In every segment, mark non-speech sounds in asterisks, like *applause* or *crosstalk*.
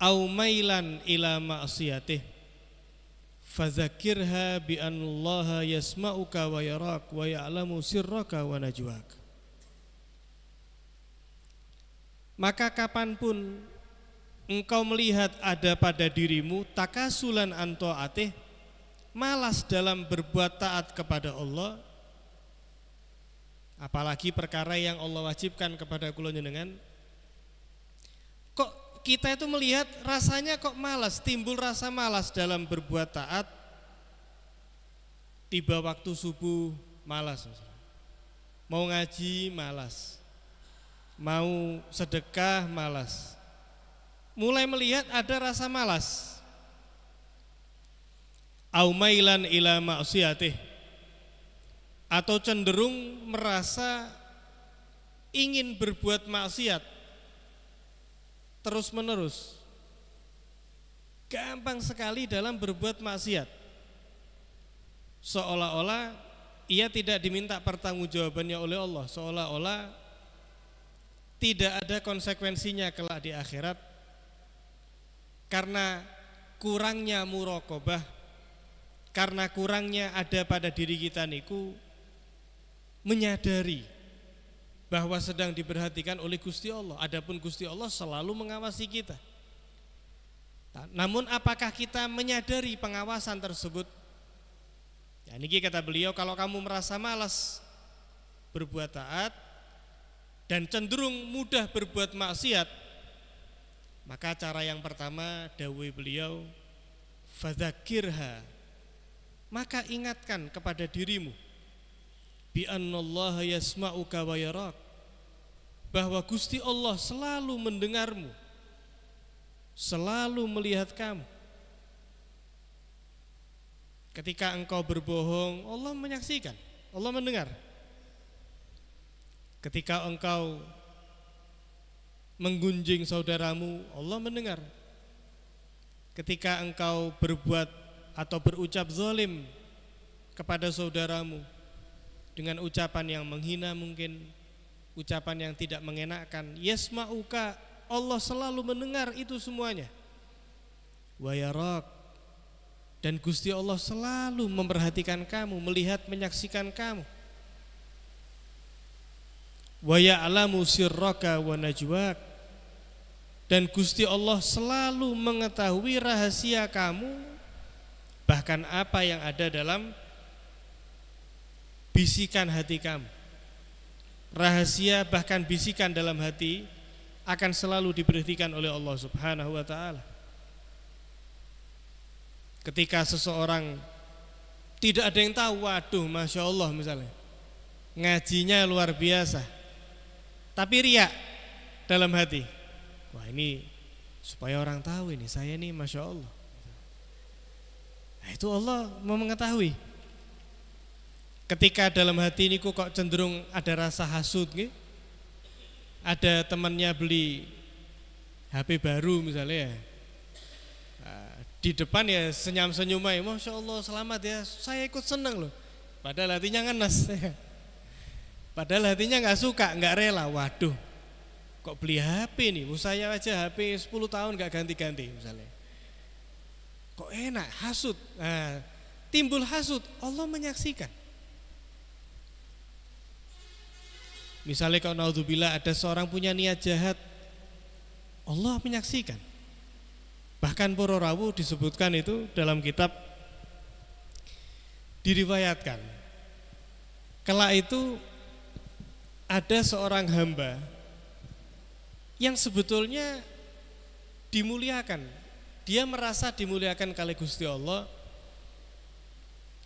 au mailan ila ma'siyatih fadzakirha bi anallaha yasma'uka wa yarak wa ya'lamu sirraka wa najwak maka kapanpun engkau melihat ada pada dirimu takasulan anto atih malas dalam berbuat taat kepada Allah apalagi perkara yang Allah wajibkan kepada kula dengan kita itu melihat rasanya kok malas, timbul rasa malas dalam berbuat taat. Tiba waktu subuh malas. Mau ngaji malas. Mau sedekah malas. Mulai melihat ada rasa malas. Aumailan ila maksiatih atau cenderung merasa ingin berbuat maksiat terus-menerus. Gampang sekali dalam berbuat maksiat. Seolah-olah ia tidak diminta pertanggungjawabannya oleh Allah, seolah-olah tidak ada konsekuensinya kelak di akhirat karena kurangnya murokobah karena kurangnya ada pada diri kita niku menyadari bahwa sedang diperhatikan oleh Gusti Allah. Adapun Gusti Allah selalu mengawasi kita. Namun apakah kita menyadari pengawasan tersebut? Ya, ini kata beliau, kalau kamu merasa malas berbuat taat dan cenderung mudah berbuat maksiat, maka cara yang pertama dawai beliau, fadzakirha, maka ingatkan kepada dirimu bi Allah yasma'uka wa yarak bahwa Gusti Allah selalu mendengarmu selalu melihat kamu ketika engkau berbohong Allah menyaksikan Allah mendengar ketika engkau menggunjing saudaramu Allah mendengar ketika engkau berbuat atau berucap zolim kepada saudaramu dengan ucapan yang menghina mungkin ucapan yang tidak mengenakkan yasma'uka Allah selalu mendengar itu semuanya wa yarak dan Gusti Allah selalu memperhatikan kamu melihat menyaksikan kamu wa ya'lamu sirraka wa najwak dan Gusti Allah selalu mengetahui rahasia kamu bahkan apa yang ada dalam bisikan hati kamu. Rahasia bahkan bisikan dalam hati akan selalu diberhentikan oleh Allah Subhanahu wa taala. Ketika seseorang tidak ada yang tahu, waduh Masya Allah misalnya. Ngajinya luar biasa. Tapi riak dalam hati. Wah ini supaya orang tahu ini, saya ini Masya Allah. Nah, itu Allah mau mengetahui ketika dalam hati ini kok cenderung ada rasa hasut nih, Ada temannya beli HP baru misalnya ya. Ah, di depan ya senyum senyumai aja, Masya Allah selamat ya, saya ikut senang loh. Padahal hatinya ngenes. *laughs* Padahal hatinya nggak suka, nggak rela. Waduh, kok beli HP nih? Saya aja HP 10 tahun nggak ganti-ganti misalnya. Kok enak, hasut. Nah, timbul hasut, Allah menyaksikan. Misalnya kalau naudzubillah ada seorang punya niat jahat, Allah menyaksikan. Bahkan rawu disebutkan itu dalam kitab diriwayatkan. Kala itu ada seorang hamba yang sebetulnya dimuliakan. Dia merasa dimuliakan kali Gusti Allah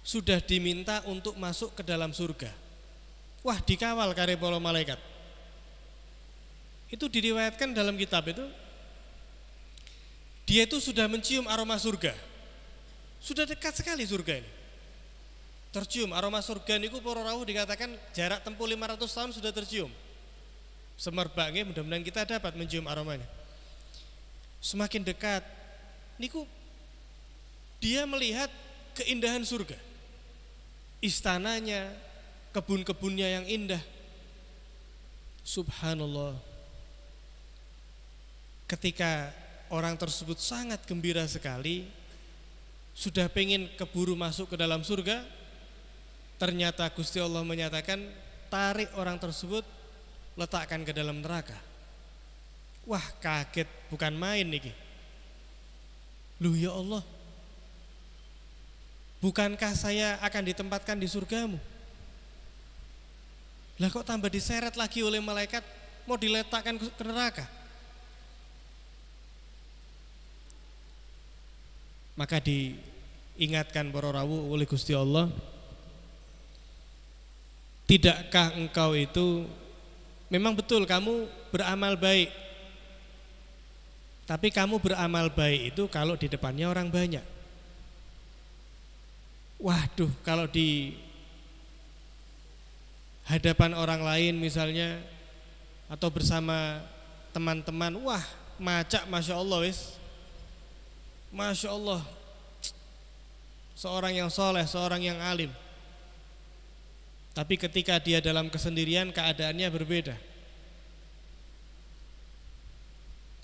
sudah diminta untuk masuk ke dalam surga Wah dikawal kare para malaikat. Itu diriwayatkan dalam kitab itu. Dia itu sudah mencium aroma surga. Sudah dekat sekali surga ini. Tercium aroma surga niku para rawuh dikatakan jarak tempuh 500 tahun sudah tercium. Semerbaknya mudah-mudahan kita dapat mencium aromanya. Semakin dekat niku dia melihat keindahan surga. Istananya, kebun-kebunnya yang indah. Subhanallah. Ketika orang tersebut sangat gembira sekali, sudah pengen keburu masuk ke dalam surga, ternyata Gusti Allah menyatakan tarik orang tersebut letakkan ke dalam neraka. Wah kaget bukan main nih. Lu ya Allah, bukankah saya akan ditempatkan di surgamu? Lah kok tambah diseret lagi oleh malaikat mau diletakkan ke neraka? Maka diingatkan para rawu oleh Gusti Allah Tidakkah engkau itu Memang betul kamu beramal baik Tapi kamu beramal baik itu kalau di depannya orang banyak Waduh kalau di hadapan orang lain misalnya atau bersama teman-teman wah macak masya Allah wis masya Allah seorang yang soleh seorang yang alim tapi ketika dia dalam kesendirian keadaannya berbeda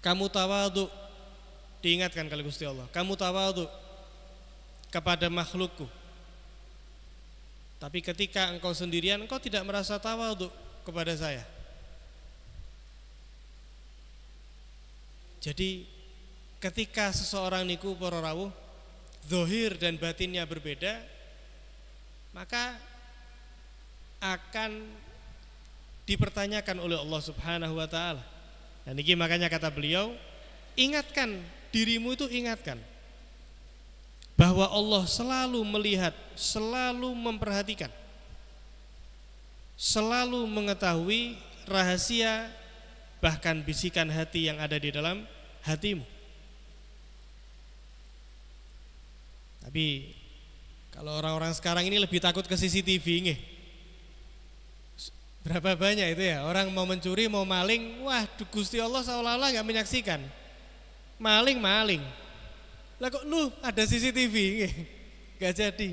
kamu tawadu diingatkan kali Gusti Allah kamu tawadu kepada makhlukku tapi ketika engkau sendirian engkau tidak merasa untuk kepada saya. Jadi ketika seseorang niku para rawuh zahir dan batinnya berbeda maka akan dipertanyakan oleh Allah Subhanahu wa taala. Dan ini makanya kata beliau, ingatkan dirimu itu ingatkan bahwa Allah selalu melihat, selalu memperhatikan, selalu mengetahui rahasia bahkan bisikan hati yang ada di dalam hatimu. Tapi kalau orang-orang sekarang ini lebih takut ke CCTV nih. Berapa banyak itu ya orang mau mencuri mau maling, wah Gusti Allah seolah-olah nggak menyaksikan. Maling maling, lah kok lu ada CCTV *laughs* gak jadi.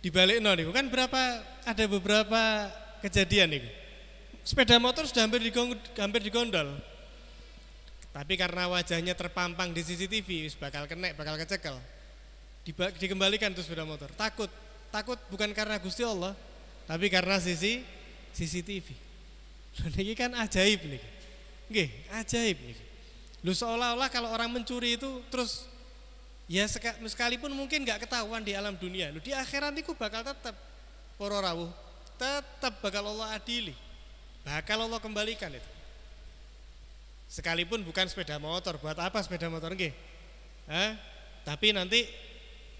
Dibalik no nih, kan berapa ada beberapa kejadian nih. Sepeda motor sudah hampir digong, hampir digondol. Tapi karena wajahnya terpampang di CCTV, bakal kena, bakal kecekel. dikembalikan terus sepeda motor. Takut, takut bukan karena Gusti Allah, tapi karena sisi CCTV. Ini kan ajaib nih. Nggih, ajaib nih. Lu seolah-olah kalau orang mencuri itu terus Ya sekalipun mungkin nggak ketahuan di alam dunia, lu di akhirat itu bakal tetap poro rawuh, tetap bakal Allah adili, bakal Allah kembalikan itu. Sekalipun bukan sepeda motor, buat apa sepeda motor nggih? Hah? Tapi nanti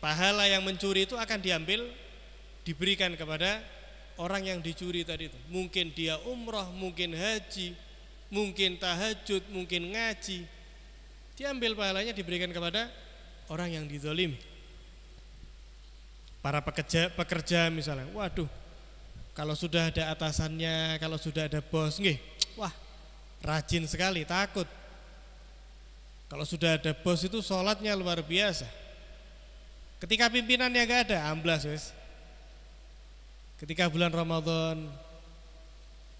pahala yang mencuri itu akan diambil diberikan kepada orang yang dicuri tadi itu. Mungkin dia umroh, mungkin haji, mungkin tahajud, mungkin ngaji. Diambil pahalanya diberikan kepada orang yang dizolimi. Para pekerja, pekerja misalnya, waduh, kalau sudah ada atasannya, kalau sudah ada bos, nggih, wah, rajin sekali, takut. Kalau sudah ada bos itu sholatnya luar biasa. Ketika pimpinannya gak ada, amblas wes. Ketika bulan Ramadan,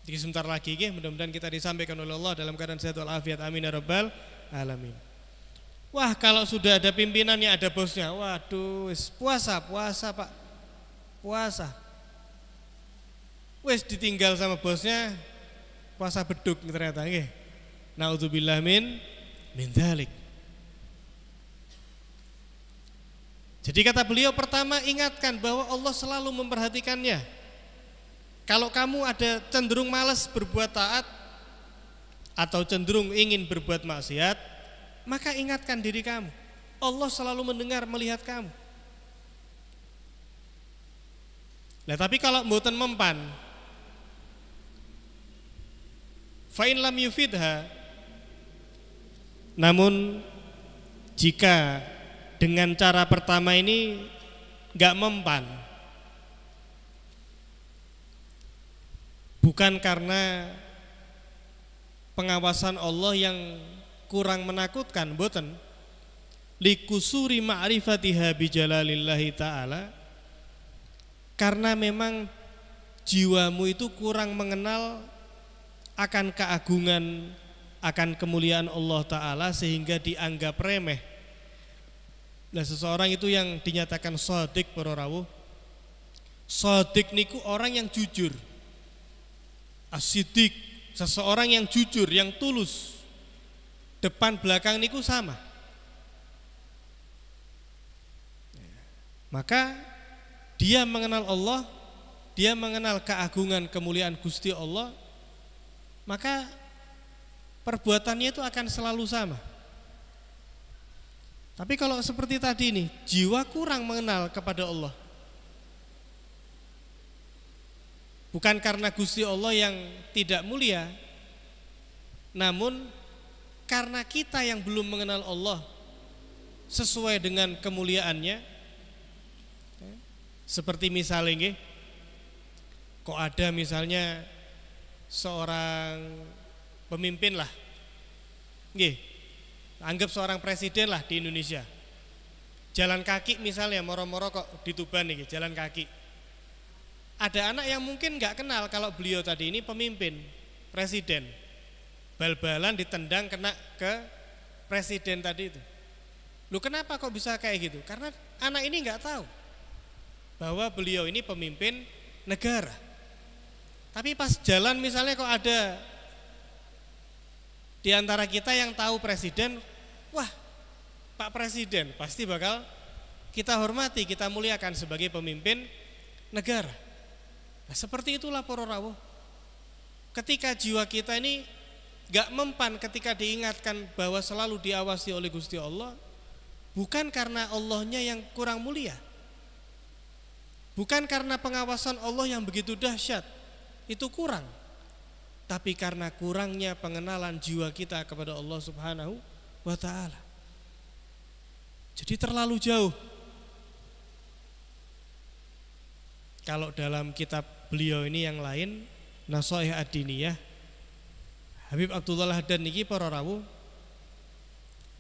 jadi sebentar lagi, nggih, mudah-mudahan kita disampaikan oleh Allah dalam keadaan sehat walafiat. Amin ya rabbal alamin. Wah kalau sudah ada pimpinannya ada bosnya Waduh puasa puasa pak Puasa Wes ditinggal sama bosnya Puasa beduk ternyata nggih. Naudzubillah min min dhalik. Jadi kata beliau pertama ingatkan bahwa Allah selalu memperhatikannya. Kalau kamu ada cenderung malas berbuat taat atau cenderung ingin berbuat maksiat, maka ingatkan diri kamu. Allah selalu mendengar, melihat kamu. Nah, tapi kalau mboten mempan, fa'in lam yufidha, namun jika dengan cara pertama ini nggak mempan, bukan karena pengawasan Allah yang kurang menakutkan boten likusuri ma'rifatiha bijalalillahi ta'ala karena memang jiwamu itu kurang mengenal akan keagungan akan kemuliaan Allah Ta'ala sehingga dianggap remeh Nah seseorang itu yang dinyatakan sodik perorawu Sodik niku orang yang jujur Asidik Seseorang yang jujur, yang tulus depan belakang niku sama. Maka dia mengenal Allah, dia mengenal keagungan kemuliaan Gusti Allah, maka perbuatannya itu akan selalu sama. Tapi kalau seperti tadi ini, jiwa kurang mengenal kepada Allah. Bukan karena Gusti Allah yang tidak mulia, namun karena kita yang belum mengenal Allah sesuai dengan kemuliaannya seperti misalnya kok ada misalnya seorang pemimpin lah anggap seorang presiden lah di Indonesia jalan kaki misalnya moro-moro kok dituban nih jalan kaki ada anak yang mungkin nggak kenal kalau beliau tadi ini pemimpin presiden bal-balan ditendang kena ke presiden tadi itu. Lu kenapa kok bisa kayak gitu? Karena anak ini nggak tahu bahwa beliau ini pemimpin negara. Tapi pas jalan misalnya kok ada di antara kita yang tahu presiden, wah Pak Presiden pasti bakal kita hormati, kita muliakan sebagai pemimpin negara. Nah, seperti itulah pororawo. Ketika jiwa kita ini gak mempan ketika diingatkan bahwa selalu diawasi oleh Gusti Allah bukan karena Allahnya yang kurang mulia bukan karena pengawasan Allah yang begitu dahsyat itu kurang tapi karena kurangnya pengenalan jiwa kita kepada Allah Subhanahu wa taala jadi terlalu jauh kalau dalam kitab beliau ini yang lain Nasoih Ad-Diniyah Habib Abdullah dan niki para rawuh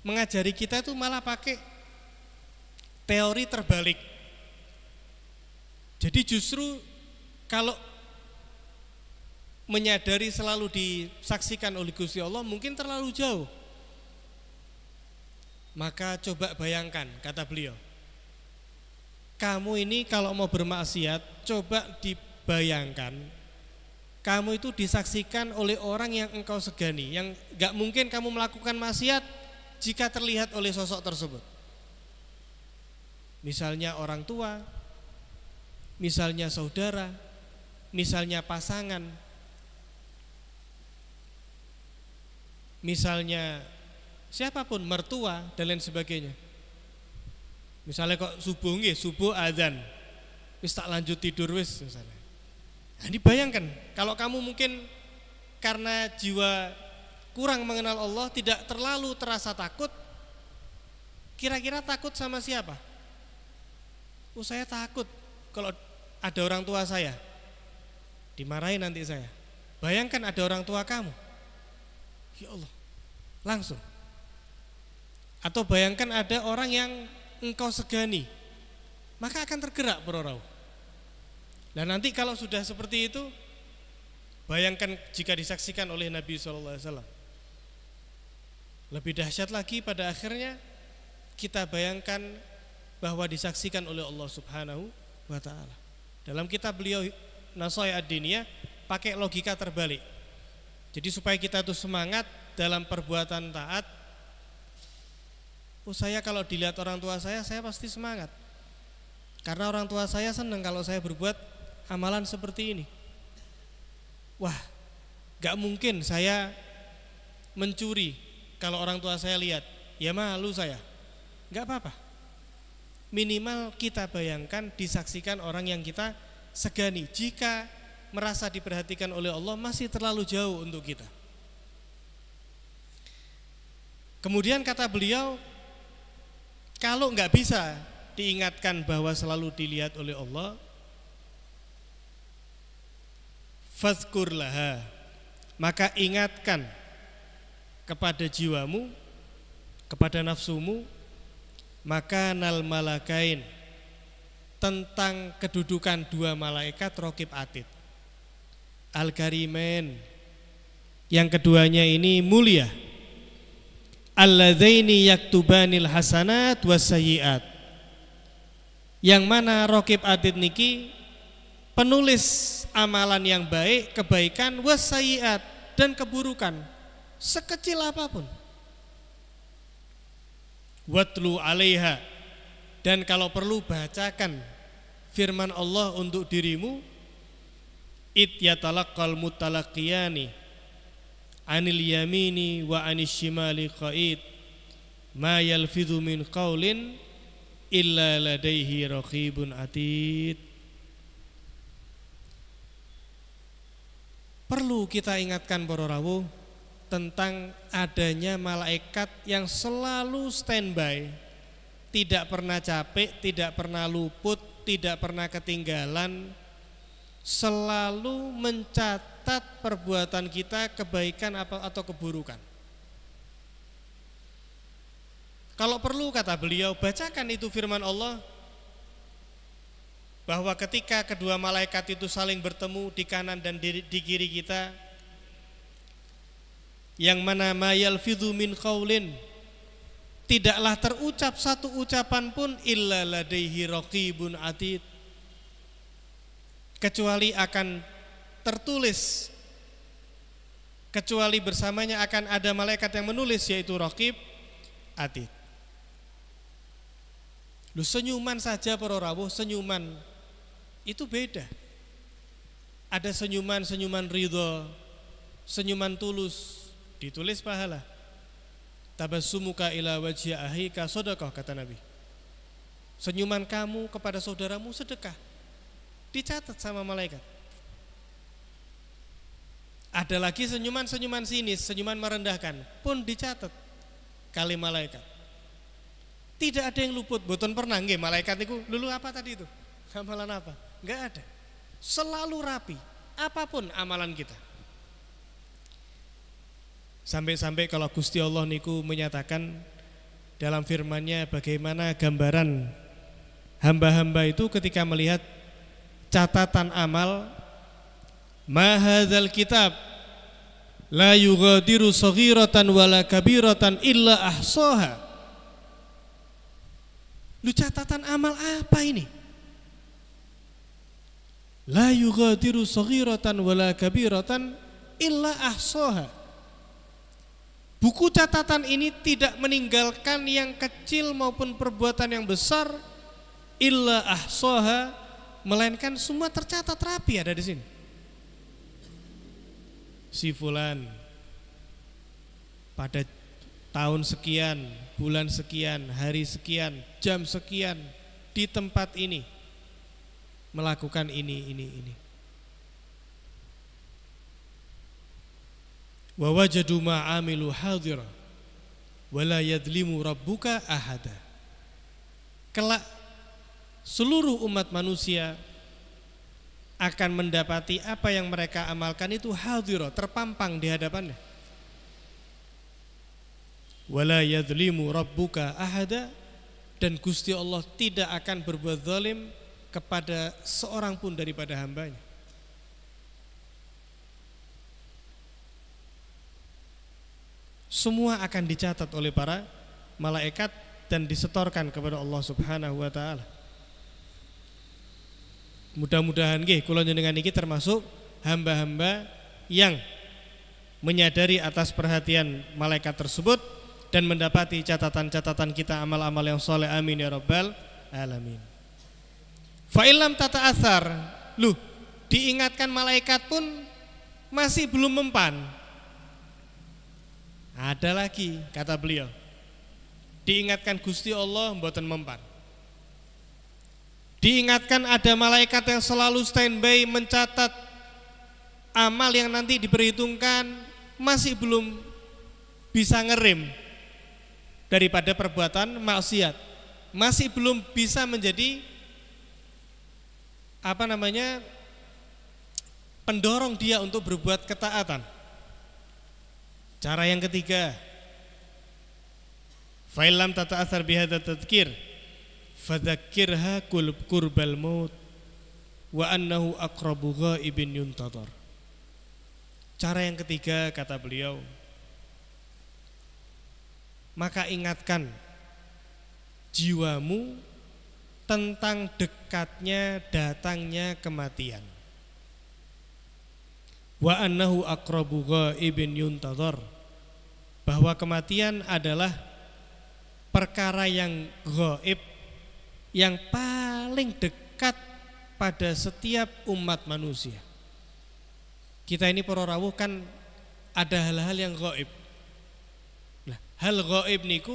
mengajari kita itu malah pakai teori terbalik. Jadi justru kalau menyadari selalu disaksikan oleh Gusti Allah mungkin terlalu jauh. Maka coba bayangkan kata beliau. Kamu ini kalau mau bermaksiat coba dibayangkan kamu itu disaksikan oleh orang yang engkau segani, yang gak mungkin kamu melakukan maksiat jika terlihat oleh sosok tersebut. Misalnya orang tua, misalnya saudara, misalnya pasangan, misalnya siapapun mertua dan lain sebagainya. Misalnya kok subuh nggih, subuh azan. Wis tak lanjut tidur wis misalnya. Nah, dibayangkan kalau kamu mungkin karena jiwa kurang mengenal Allah tidak terlalu terasa takut kira-kira takut sama siapa? Oh saya takut kalau ada orang tua saya dimarahi nanti saya bayangkan ada orang tua kamu ya Allah langsung atau bayangkan ada orang yang engkau segani maka akan tergerak berorau Nah nanti kalau sudah seperti itu, bayangkan jika disaksikan oleh Nabi SAW. Lebih dahsyat lagi pada akhirnya kita bayangkan bahwa disaksikan oleh Allah Subhanahu wa taala. Dalam kitab beliau Nasai ad pakai logika terbalik. Jadi supaya kita itu semangat dalam perbuatan taat. Oh saya kalau dilihat orang tua saya, saya pasti semangat. Karena orang tua saya senang kalau saya berbuat amalan seperti ini. Wah, gak mungkin saya mencuri kalau orang tua saya lihat. Ya malu saya. Gak apa-apa. Minimal kita bayangkan disaksikan orang yang kita segani. Jika merasa diperhatikan oleh Allah masih terlalu jauh untuk kita. Kemudian kata beliau, kalau nggak bisa diingatkan bahwa selalu dilihat oleh Allah, fadhkur maka ingatkan kepada jiwamu kepada nafsumu maka nal malakain tentang kedudukan dua malaikat rokib atid al garimen yang keduanya ini mulia alladzaini yaktubanil hasanat wasayiat yang mana rokib atid niki penulis amalan yang baik, kebaikan, wasayiat, dan keburukan, sekecil apapun. Watlu alaiha, dan kalau perlu bacakan firman Allah untuk dirimu, it yatalakal mutalakiyani, anil yamini wa anis shimali qaid, ma yalfidhu min qawlin, illa ladaihi raqibun atid Perlu kita ingatkan para rawu tentang adanya malaikat yang selalu standby, tidak pernah capek, tidak pernah luput, tidak pernah ketinggalan, selalu mencatat perbuatan kita kebaikan atau keburukan. Kalau perlu kata beliau bacakan itu firman Allah bahwa ketika kedua malaikat itu saling bertemu di kanan dan di, kiri kita yang mana mayal fidhu min qawlin tidaklah terucap satu ucapan pun illa ladaihi raqibun atid kecuali akan tertulis kecuali bersamanya akan ada malaikat yang menulis yaitu raqib atid lu senyuman saja para rawuh senyuman itu beda. Ada senyuman-senyuman ridho, senyuman tulus, ditulis pahala. Tabasumuka ila wajhi ahika sodakoh, kata Nabi. Senyuman kamu kepada saudaramu sedekah. Dicatat sama malaikat. Ada lagi senyuman-senyuman sinis, senyuman merendahkan pun dicatat kali malaikat. Tidak ada yang luput, boton pernah nggih malaikat itu, lulu apa tadi itu? Amalan apa? Nggak ada. Selalu rapi, apapun amalan kita. Sampai-sampai kalau Gusti Allah niku menyatakan dalam firman-Nya bagaimana gambaran hamba-hamba itu ketika melihat catatan amal mahadzal kitab la yughadiru saghiratan wala kabiratan illa ahsoha Lu catatan amal apa ini? la yughadiru saghiratan wala kabiratan illa ahsaha. Buku catatan ini tidak meninggalkan yang kecil maupun perbuatan yang besar illa ahsaha melainkan semua tercatat rapi ada di sini. Si fulan pada tahun sekian, bulan sekian, hari sekian, jam sekian di tempat ini melakukan ini ini ini. Wa wajadu amilu hadira wa la rabbuka ahada. Kelak seluruh umat manusia akan mendapati apa yang mereka amalkan itu hadira, terpampang di hadapannya. Wala Rabuka rabbuka ahada dan Gusti Allah tidak akan berbuat zalim kepada seorang pun daripada hambanya. Semua akan dicatat oleh para malaikat dan disetorkan kepada Allah Subhanahu wa taala. Mudah-mudahan nggih kula njenengan iki termasuk hamba-hamba yang menyadari atas perhatian malaikat tersebut dan mendapati catatan-catatan kita amal-amal yang soleh amin ya rabbal alamin Fa'ilam tata asar, lu diingatkan malaikat pun masih belum mempan. Ada lagi kata beliau. Diingatkan Gusti Allah buatan mempan. Diingatkan ada malaikat yang selalu standby mencatat amal yang nanti diperhitungkan masih belum bisa ngerim daripada perbuatan maksiat. Masih belum bisa menjadi apa namanya pendorong dia untuk berbuat ketaatan. Cara yang ketiga, fa'ilam tata asar bihada tadkir, fadakirha kulub kurbal maut, wa annahu akrabu ibn yuntator. Cara yang ketiga kata beliau, maka ingatkan jiwamu tentang dekatnya datangnya kematian. Wa annahu aqrabu ghaibin yuntadhar bahwa kematian adalah perkara yang goib yang paling dekat pada setiap umat manusia. Kita ini pororawuh kan ada hal-hal yang goib. Nah, hal goib niku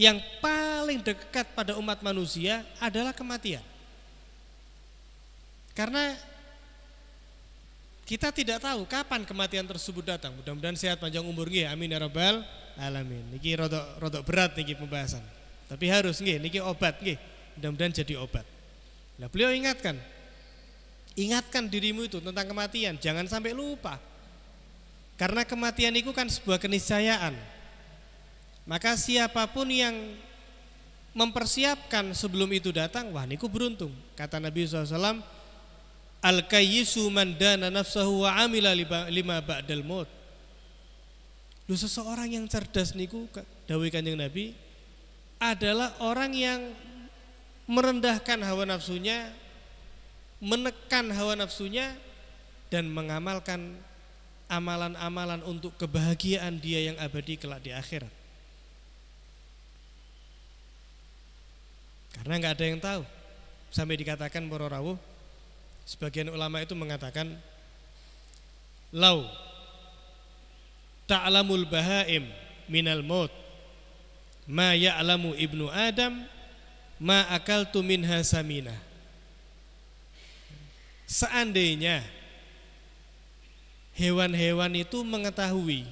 yang paling paling dekat pada umat manusia adalah kematian. Karena kita tidak tahu kapan kematian tersebut datang. Mudah-mudahan sehat panjang umur nggih. Amin ya rabbal alamin. Niki rodok rodok berat niki pembahasan. Tapi harus nggih niki obat nggih. Mudah-mudahan jadi obat. Nah, beliau ingatkan. Ingatkan dirimu itu tentang kematian, jangan sampai lupa. Karena kematian itu kan sebuah keniscayaan. Maka siapapun yang mempersiapkan sebelum itu datang wah niku beruntung kata Nabi SAW al kayyisu man dana nafsahu wa amila lima ba'dal maut lu seseorang yang cerdas niku dawai kanjeng Nabi adalah orang yang merendahkan hawa nafsunya menekan hawa nafsunya dan mengamalkan amalan-amalan untuk kebahagiaan dia yang abadi kelak di akhirat Karena nggak ada yang tahu. Sampai dikatakan para rawuh, sebagian ulama itu mengatakan lau ta'lamul bahaim minal maut ma ya'lamu ibnu adam ma akaltu min hasamina Seandainya hewan-hewan itu mengetahui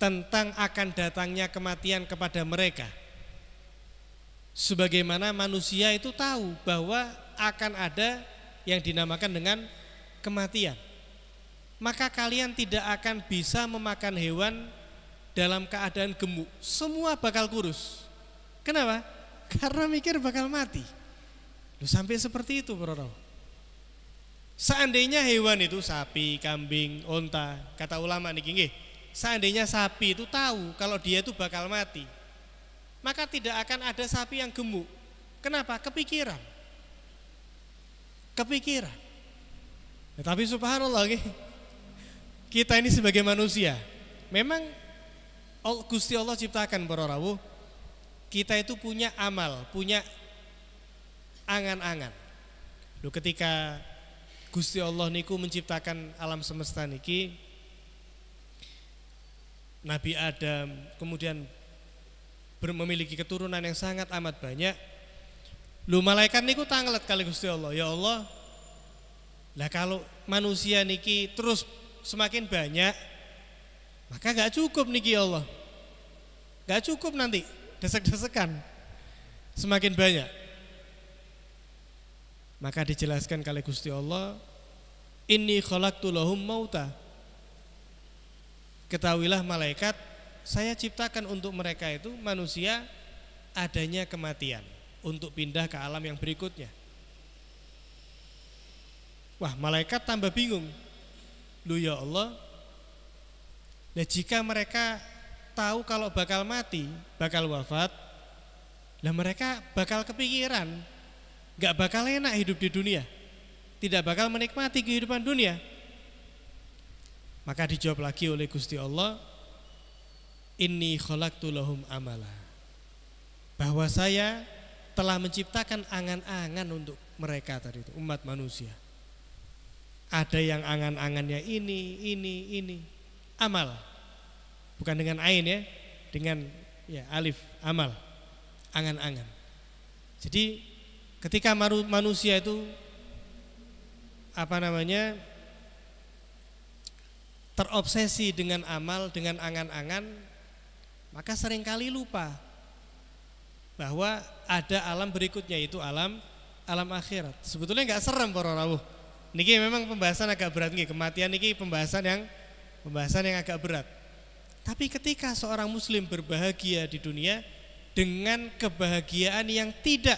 tentang akan datangnya kematian kepada mereka Sebagaimana manusia itu tahu bahwa akan ada yang dinamakan dengan kematian. Maka kalian tidak akan bisa memakan hewan dalam keadaan gemuk. Semua bakal kurus. Kenapa? Karena mikir bakal mati. Lu sampai seperti itu, Bro. Seandainya hewan itu sapi, kambing, onta, kata ulama niki nggih. Seandainya sapi itu tahu kalau dia itu bakal mati, maka tidak akan ada sapi yang gemuk. Kenapa? Kepikiran. Kepikiran. Ya, tapi subhanallah kita ini sebagai manusia memang Gusti Allah ciptakan para rawu, kita itu punya amal, punya angan-angan. Lu ketika Gusti Allah niku menciptakan alam semesta niki Nabi Adam, kemudian memiliki keturunan yang sangat amat banyak. Lu malaikat niku tanglet kali Gusti Allah. Ya Allah. Lah kalau manusia niki terus semakin banyak maka gak cukup niki ya Allah. Gak cukup nanti desek-desekan semakin banyak. Maka dijelaskan kali Gusti Allah, ini khalaqtu lahum mauta. Ketahuilah malaikat saya ciptakan untuk mereka itu manusia adanya kematian untuk pindah ke alam yang berikutnya. Wah, malaikat tambah bingung. Lu ya Allah. Nah, jika mereka tahu kalau bakal mati, bakal wafat, lah mereka bakal kepikiran, nggak bakal enak hidup di dunia, tidak bakal menikmati kehidupan dunia. Maka dijawab lagi oleh Gusti Allah, Inni khalaqtu lahum amala. Bahwa saya telah menciptakan angan-angan untuk mereka tadi itu, umat manusia. Ada yang angan-angannya ini, ini, ini. Amal. Bukan dengan ain ya, dengan ya alif, amal. Angan-angan. Jadi ketika manusia itu apa namanya terobsesi dengan amal, dengan angan-angan, maka seringkali lupa bahwa ada alam berikutnya itu alam alam akhirat. Sebetulnya nggak serem para rawuh. Niki memang pembahasan agak berat nih. Kematian niki pembahasan yang pembahasan yang agak berat. Tapi ketika seorang muslim berbahagia di dunia dengan kebahagiaan yang tidak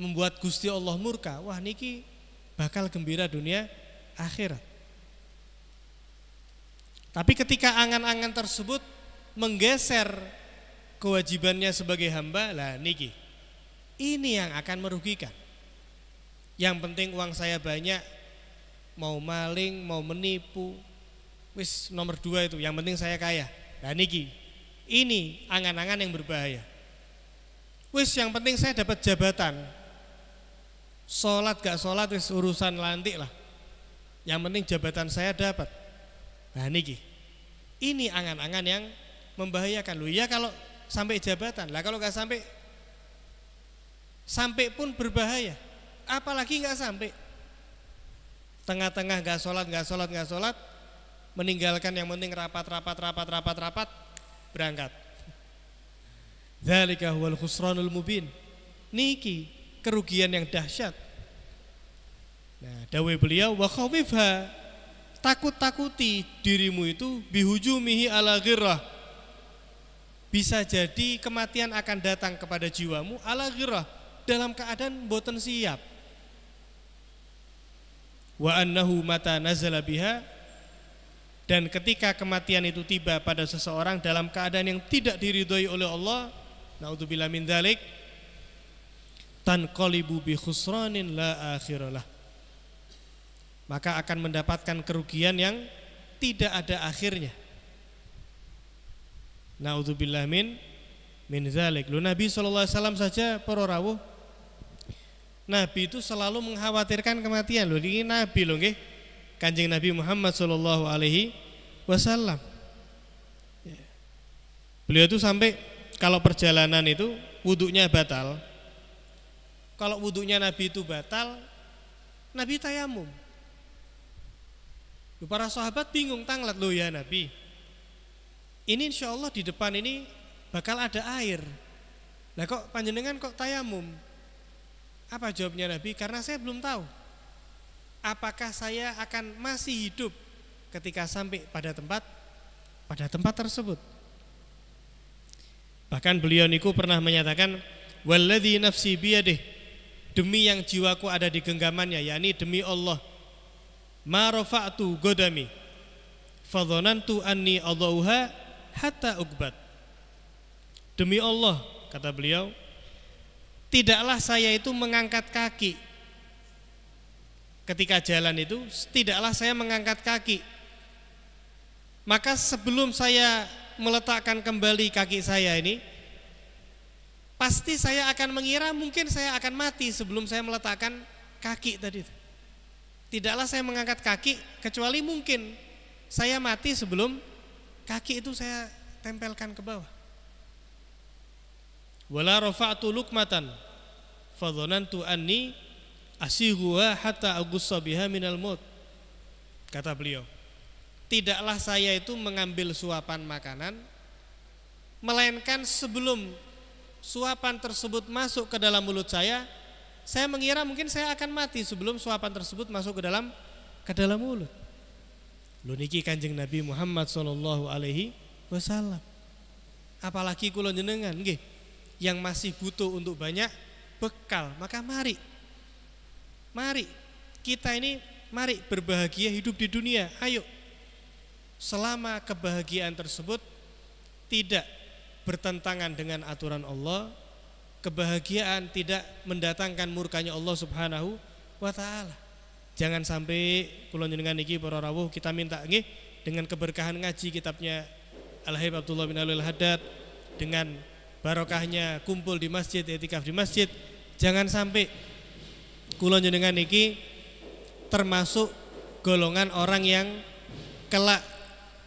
membuat Gusti Allah murka, wah niki bakal gembira dunia akhirat. Tapi ketika angan-angan tersebut menggeser kewajibannya sebagai hamba lah niki ini yang akan merugikan yang penting uang saya banyak mau maling mau menipu wis nomor dua itu yang penting saya kaya lah niki ini angan-angan yang berbahaya wis yang penting saya dapat jabatan sholat gak sholat wis urusan lantik lah yang penting jabatan saya dapat nah niki ini angan-angan yang membahayakan lu ya kalau sampai jabatan lah kalau nggak sampai sampai pun berbahaya apalagi nggak sampai tengah-tengah nggak sholat nggak sholat nggak sholat meninggalkan yang penting rapat rapat rapat rapat rapat berangkat Dzalika huwal khusranul mubin. Niki kerugian yang dahsyat. Nah, dawai beliau wa khawifha. Takut-takuti dirimu itu bihujumihi ala ghirah bisa jadi kematian akan datang kepada jiwamu ala ghirah dalam keadaan boten siap. Wa annahu mata nazala biha dan ketika kematian itu tiba pada seseorang dalam keadaan yang tidak diridhoi oleh Allah, naudzubillah min dzalik, tanqalibu bi khusranin la akhiralah. Maka akan mendapatkan kerugian yang tidak ada akhirnya. Naudzubillah min min zalik. Lu Nabi sallallahu alaihi wasallam saja para rawuh Nabi itu selalu mengkhawatirkan kematian. Lu ini Nabi lo nggih. Kanjeng Nabi Muhammad sallallahu alaihi wasallam. Ya. Beliau itu sampai kalau perjalanan itu wuduknya batal. Kalau wuduknya Nabi itu batal, Nabi tayamum. Para sahabat bingung tanglat lo ya Nabi. Ini insya Allah di depan ini bakal ada air. Nah kok panjenengan kok tayamum? Apa jawabnya Nabi? Karena saya belum tahu. Apakah saya akan masih hidup ketika sampai pada tempat pada tempat tersebut? Bahkan beliau niku pernah menyatakan, "Walladzi nafsi biyadih." Demi yang jiwaku ada di genggamannya, yakni demi Allah. Ma rafa'tu godami. Fadhanantu anni allahuha hatta ugbat Demi Allah, kata beliau, tidaklah saya itu mengangkat kaki ketika jalan itu, tidaklah saya mengangkat kaki. Maka sebelum saya meletakkan kembali kaki saya ini, pasti saya akan mengira mungkin saya akan mati sebelum saya meletakkan kaki tadi. Tidaklah saya mengangkat kaki kecuali mungkin saya mati sebelum Kaki itu saya tempelkan ke bawah. Wala rafa'tu lukmatan fadhanantu anni asighuha hatta aghussa biha minal maut. Kata beliau, tidaklah saya itu mengambil suapan makanan melainkan sebelum suapan tersebut masuk ke dalam mulut saya, saya mengira mungkin saya akan mati sebelum suapan tersebut masuk ke dalam ke dalam mulut. Lu niki Kanjeng Nabi Muhammad sallallahu alaihi wasallam. Apalagi kulon jenengan nge, yang masih butuh untuk banyak bekal, maka mari. Mari kita ini mari berbahagia hidup di dunia. Ayo. Selama kebahagiaan tersebut tidak bertentangan dengan aturan Allah, kebahagiaan tidak mendatangkan murkanya Allah Subhanahu wa taala. Jangan sampai kulon jenengan niki para rawuh kita minta nggih dengan keberkahan ngaji kitabnya Al-Habib Abdullah bin Alul Haddad dengan barokahnya kumpul di masjid, etikaf di masjid. Jangan sampai kulon jenengan niki termasuk golongan orang yang kelak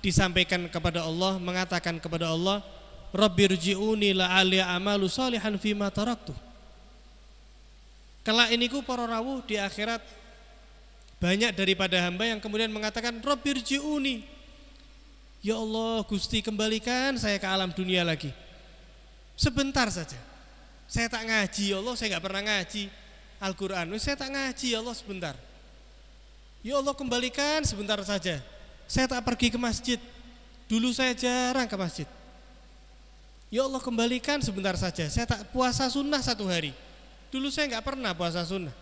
disampaikan kepada Allah, mengatakan kepada Allah, Rabbirji'uni la'ali amalu salihan fima taraktu. Kelak ini ku para rawuh di akhirat banyak daripada hamba yang kemudian mengatakan Robirji'uni Ya Allah Gusti kembalikan saya ke alam dunia lagi Sebentar saja Saya tak ngaji ya Allah saya nggak pernah ngaji Al-Quran Saya tak ngaji ya Allah sebentar Ya Allah kembalikan sebentar saja Saya tak pergi ke masjid Dulu saya jarang ke masjid Ya Allah kembalikan sebentar saja Saya tak puasa sunnah satu hari Dulu saya nggak pernah puasa sunnah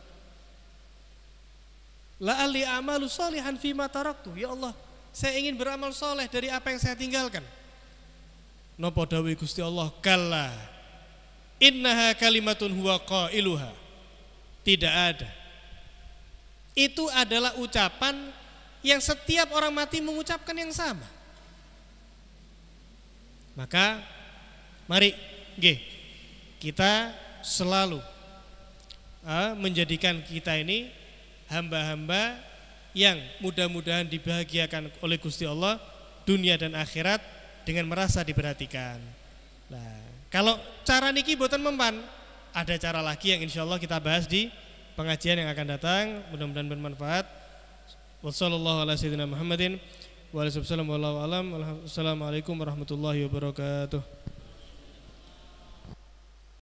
ali amalu salihan fi taraktu. Ya Allah, saya ingin beramal soleh dari apa yang saya tinggalkan. Nopo dawi Gusti Allah kala innaha kalimatun huwa qailuha. Tidak ada. Itu adalah ucapan yang setiap orang mati mengucapkan yang sama. Maka mari nggih kita selalu ah, menjadikan kita ini hamba-hamba yang mudah-mudahan dibahagiakan oleh Gusti Allah dunia dan akhirat dengan merasa diperhatikan. Nah, kalau cara niki buatan mempan, ada cara lagi yang insya Allah kita bahas di pengajian yang akan datang. Mudah-mudahan bermanfaat. Wassalamualaikum warahmatullahi wabarakatuh.